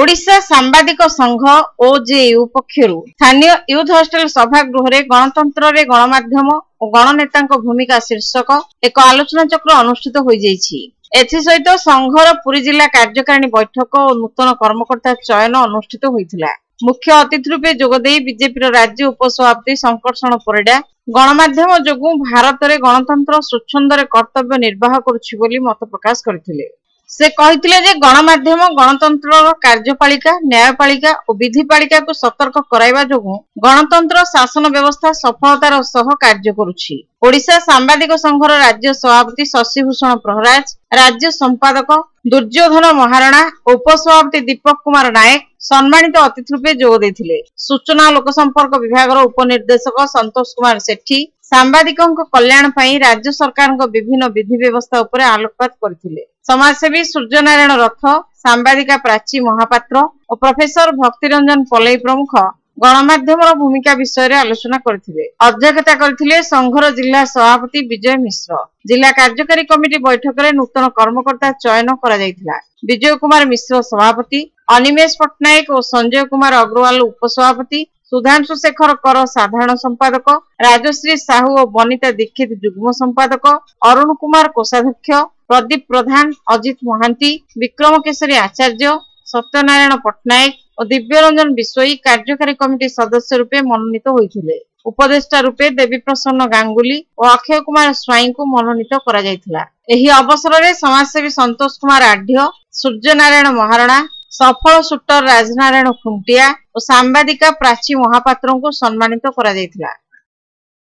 ଓଡ଼ିଶା ସାମ୍ବାଦିକ ସଂଘ ଓ ଜେୟୁ ପକ୍ଷରୁ ସ୍ଥାନୀୟ ୟୁଥ ହଷ୍ଟେଲ ସଭାଗୃହରେ ଗଣତନ୍ତ୍ରରେ ଗଣମାଧ୍ୟମ ଓ ଗଣନେତାଙ୍କ ଭୂମିକା ଶୀର୍ଷକ ଏକ ଆଲୋଚନାଚକ୍ର ଅନୁଷ୍ଠିତ ହୋଇଯାଇଛି ଏଥିସହିତ ସଂଘର ପୁରୀ ଜିଲ୍ଲା କାର୍ଯ୍ୟକାରିଣୀ ବୈଠକ ଓ ନୂତନ କର୍ମକର୍ତ୍ତା ଚୟନ ଅନୁଷ୍ଠିତ ହୋଇଥିଲା ମୁଖ୍ୟ ଅତିଥି ରୂପେ ଯୋଗଦେଇ ବିଜେପିର ରାଜ୍ୟ ଉପସଭାପତି ଶଙ୍କର୍ଷଣ ପରିଡ଼ା ଗଣମାଧ୍ୟମ ଯୋଗୁଁ ଭାରତରେ ଗଣତନ୍ତ୍ର ସ୍ୱଚ୍ଛନ୍ଦରେ କର୍ତ୍ତବ୍ୟ ନିର୍ବାହ କରୁଛି ବୋଲି ମତ ପ୍ରକାଶ କରିଥିଲେ ସେ କହିଥିଲେ ଯେ ଗଣମାଧ୍ୟମ ଗଣତନ୍ତ୍ରର କାର୍ଯ୍ୟପାଳିକା ନ୍ୟାୟପାଳିକା ଓ ବିଧିପାଳିକାକୁ ସତର୍କ କରାଇବା ଯୋଗୁଁ ଗଣତନ୍ତ୍ର ଶାସନ ବ୍ୟବସ୍ଥା ସଫଳତାର ସହ କାର୍ଯ୍ୟ କରୁଛି ଓଡ଼ିଶା ସାମ୍ବାଦିକ ସଂଘର ରାଜ୍ୟ ସଭାପତି ଶଶିଭୂଷଣ ପ୍ରହରାଜ ରାଜ୍ୟ ସମ୍ପାଦକ ଦୁର୍ଯ୍ୟୋଧନ ମହାରଣା ଉପସଭାପତି ଦୀପକ କୁମାର ନାୟକ ସମ୍ମାନିତ ଅତିଥି ରୂପେ ଯୋଗ ଦେଇଥିଲେ ସୂଚନା ଲୋକସମ୍ପର୍କ ବିଭାଗର ଉପନିର୍ଦ୍ଦେଶକ ସନ୍ତୋଷ କୁମାର ସେଠୀ ସାମ୍ବାଦିକଙ୍କ କଲ୍ୟାଣ ପାଇଁ ରାଜ୍ୟ ସରକାରଙ୍କ ବିଭିନ୍ନ ବିଧି ବ୍ୟବସ୍ଥା ଉପରେ ଆଲୋକପାତ କରିଥିଲେ ସମାଜସେବୀ ସୂର୍ଯ୍ୟନାରାୟଣ ରଥ ସାମ୍ବାଦିକା ପ୍ରାଚୀ ମହାପାତ୍ର ଓ ପ୍ରଫେସର ଭକ୍ତିରଞ୍ଜନ ପଲେଇ ପ୍ରମୁଖ ଗଣମାଧ୍ୟମର ଭୂମିକା ବିଷୟରେ ଆଲୋଚନା କରିଥିଲେ ଅଧ୍ୟକ୍ଷତା କରିଥିଲେ ସଂଘର ଜିଲ୍ଲା ସଭାପତି ବିଜୟ ମିଶ୍ର ଜିଲ୍ଲା କାର୍ଯ୍ୟକାରୀ କମିଟି ବୈଠକରେ ନୂତନ କର୍ମକର୍ତ୍ତା ଚୟନ କରାଯାଇଥିଲା ବିଜୟ କୁମାର ମିଶ୍ର ସଭାପତି ଅନିମେଶ ପଟ୍ଟନାୟକ ଓ ସଞ୍ଜୟ କୁମାର ଅଗ୍ରୱାଲ ଉପସଭାପତି ସୁଧାଂଶୁ ଶେଖରଙ୍କର ସାଧାରଣ ସମ୍ପାଦକ ରାଜଶ୍ରୀ ସାହୁ ଓ ବନିତା ଦୀକ୍ଷିତ ଯୁଗ୍ମ ସମ୍ପାଦକ ଅରୁଣ କୁମାର କୋଷାଧ୍ୟକ୍ଷ ପ୍ରଦୀପ ପ୍ରଧାନ ଅଜିତ ମହାନ୍ତି ବିକ୍ରମ କେଶରୀ ଆଚାର୍ଯ୍ୟ ସତ୍ୟନାରାୟଣ ପଟ୍ଟନାୟକ ଓ ଦିବ୍ୟରଞ୍ଜନ ବିଶୋଇ କାର୍ଯ୍ୟକାରୀ କମିଟି ସଦସ୍ୟ ରୂପେ ମନୋନୀତ ହୋଇଥିଲେ ଉପଦେଷ୍ଟା ରୂପେ ଦେବୀ ପ୍ରସନ୍ନ ଗାଙ୍ଗୁଲି ଓ ଅକ୍ଷୟ କୁମାର ସ୍ୱାଇଁଙ୍କୁ ମନୋନୀତ କରାଯାଇଥିଲା ଏହି ଅବସରରେ ସମାଜସେବୀ ସନ୍ତୋଷ କୁମାର ଆଢ୍ୟ ସୂର୍ଯ୍ୟନାରାୟଣ ମହାରଣା ସଫଳ ସୁଟର ରାଜନାରାୟଣ ଖୁଣ୍ଟିଆ ଓ ସାମ୍ବାଦିକା ପ୍ରାଚୀ ମହାପାତ୍ରଙ୍କୁ ସମ୍ମାନିତ କରାଯାଇଥିଲା